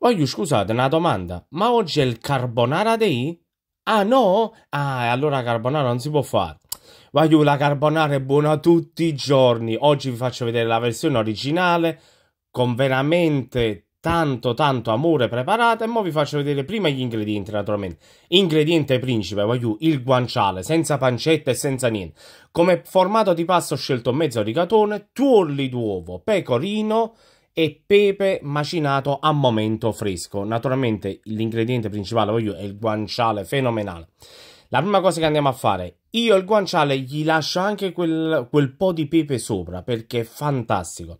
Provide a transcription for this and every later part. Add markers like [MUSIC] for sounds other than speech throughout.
Voglio, scusate, una domanda. Ma oggi è il Carbonara dei? Ah no? Ah, allora carbonara non si può fare. Voglio, la carbonara è buona tutti i giorni. Oggi vi faccio vedere la versione originale con veramente tanto tanto amore preparata e mo vi faccio vedere prima gli ingredienti naturalmente ingrediente principe voglio il guanciale senza pancetta e senza niente come formato di pasta ho scelto mezzo rigatone tuorli d'uovo pecorino e pepe macinato a momento fresco. Naturalmente l'ingrediente principale voglio, è il guanciale, fenomenale. La prima cosa che andiamo a fare, io il guanciale gli lascio anche quel, quel po' di pepe sopra perché è fantastico.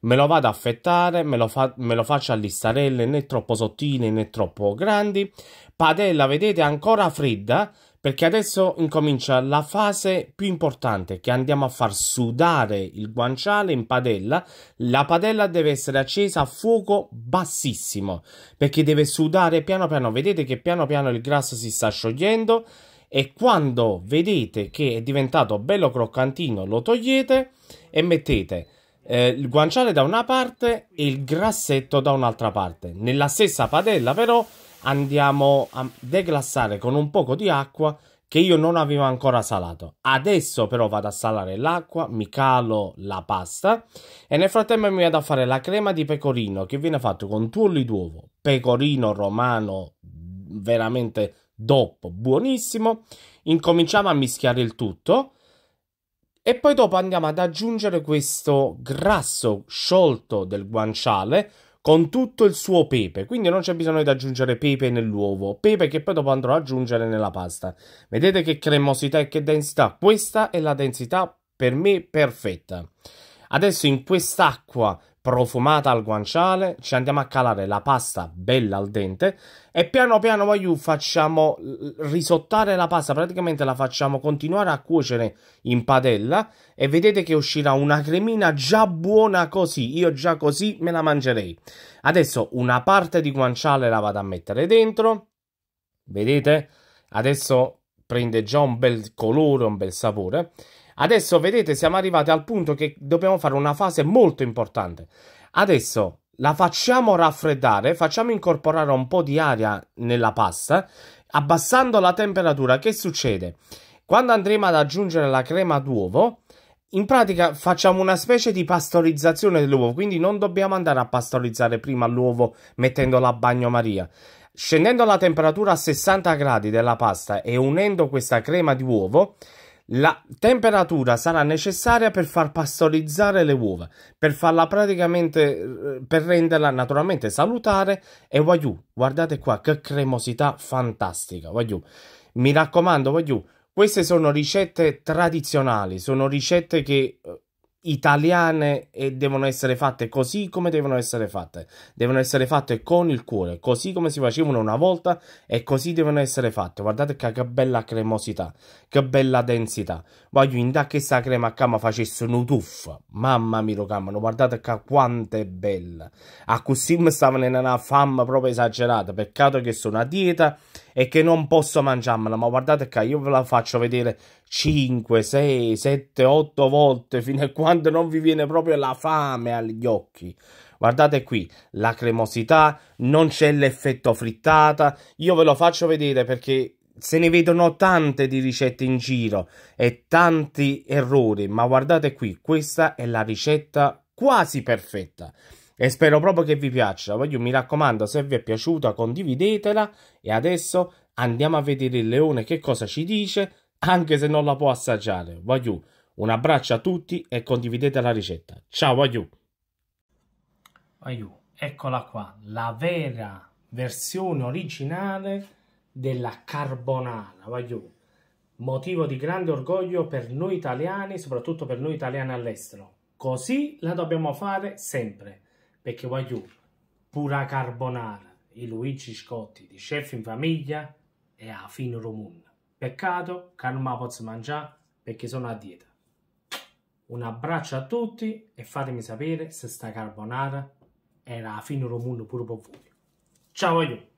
Me lo vado a affettare, me lo, fa, me lo faccio a listarelle né troppo sottili né troppo grandi. Padella, vedete, ancora fredda perché adesso incomincia la fase più importante che andiamo a far sudare il guanciale in padella. La padella deve essere accesa a fuoco bassissimo perché deve sudare piano piano. Vedete che piano piano il grasso si sta sciogliendo e quando vedete che è diventato bello croccantino lo togliete e mettete eh, il guanciale da una parte e il grassetto da un'altra parte. Nella stessa padella però andiamo a deglassare con un poco di acqua che io non avevo ancora salato. Adesso però vado a salare l'acqua, mi calo la pasta e nel frattempo mi vado a fare la crema di pecorino che viene fatto con tuorli d'uovo, pecorino romano mm, veramente dopo, buonissimo. Incominciamo a mischiare il tutto e poi dopo andiamo ad aggiungere questo grasso sciolto del guanciale con tutto il suo pepe, quindi non c'è bisogno di aggiungere pepe nell'uovo, pepe che poi dopo andrò ad aggiungere nella pasta. Vedete che cremosità e che densità, questa è la densità per me perfetta. Adesso in quest'acqua profumata al guanciale, ci andiamo a calare la pasta bella al dente e piano piano voglio facciamo risottare la pasta, praticamente la facciamo continuare a cuocere in padella e vedete che uscirà una cremina già buona così, io già così me la mangerei. Adesso una parte di guanciale la vado a mettere dentro, vedete? Adesso prende già un bel colore, un bel sapore Adesso vedete, siamo arrivati al punto che dobbiamo fare una fase molto importante. Adesso la facciamo raffreddare, facciamo incorporare un po' di aria nella pasta, abbassando la temperatura. Che succede? Quando andremo ad aggiungere la crema d'uovo, in pratica facciamo una specie di pastorizzazione dell'uovo, quindi non dobbiamo andare a pastorizzare prima l'uovo mettendolo a bagnomaria. Scendendo la temperatura a 60 gradi della pasta e unendo questa crema di uovo, la temperatura sarà necessaria per far pastorizzare le uova, per farla praticamente, eh, per renderla naturalmente salutare e voyou, guardate qua che cremosità fantastica, voyou. Mi raccomando, voyou, queste sono ricette tradizionali, sono ricette che eh, italiane e devono essere fatte così come devono essere fatte. Devono essere fatte con il cuore, così come si facevano una volta e così devono essere fatte. Guardate che, che bella cremosità, che bella densità. Voglio indà che questa crema a cama facesse un tuffo. Mamma mia, camano, guardate che quanto è bella. A così mi stavano in una fama proprio esagerata. Peccato che sono a dieta e che non posso mangiarmela, ma guardate qua, io ve la faccio vedere 5, 6, 7, 8 volte [LAUGHS] fino a quando non vi viene proprio la fame agli occhi. Guardate qui, la cremosità, non c'è l'effetto frittata, io ve lo faccio vedere perché se ne vedono tante di ricette in giro e tanti errori, ma guardate qui, questa è la ricetta quasi perfetta. E spero proprio che vi piaccia. Voglio, mi raccomando, se vi è piaciuta condividetela. E adesso andiamo a vedere il leone che cosa ci dice, anche se non la può assaggiare. Voglio, un abbraccio a tutti e condividete la ricetta. Ciao, voglio. Voglio, eccola qua, la vera versione originale della carbonara. Voglio motivo di grande orgoglio per noi italiani, soprattutto per noi italiani all'estero. Così la dobbiamo fare sempre perché voglio pura carbonara i Luigi Scotti di Chef in Famiglia e a fine Romun. Peccato che non me la posso mangiare perché sono a dieta. Un abbraccio a tutti e fatemi sapere se sta carbonara era a fine Romun pure per voi. Ciao a tutti!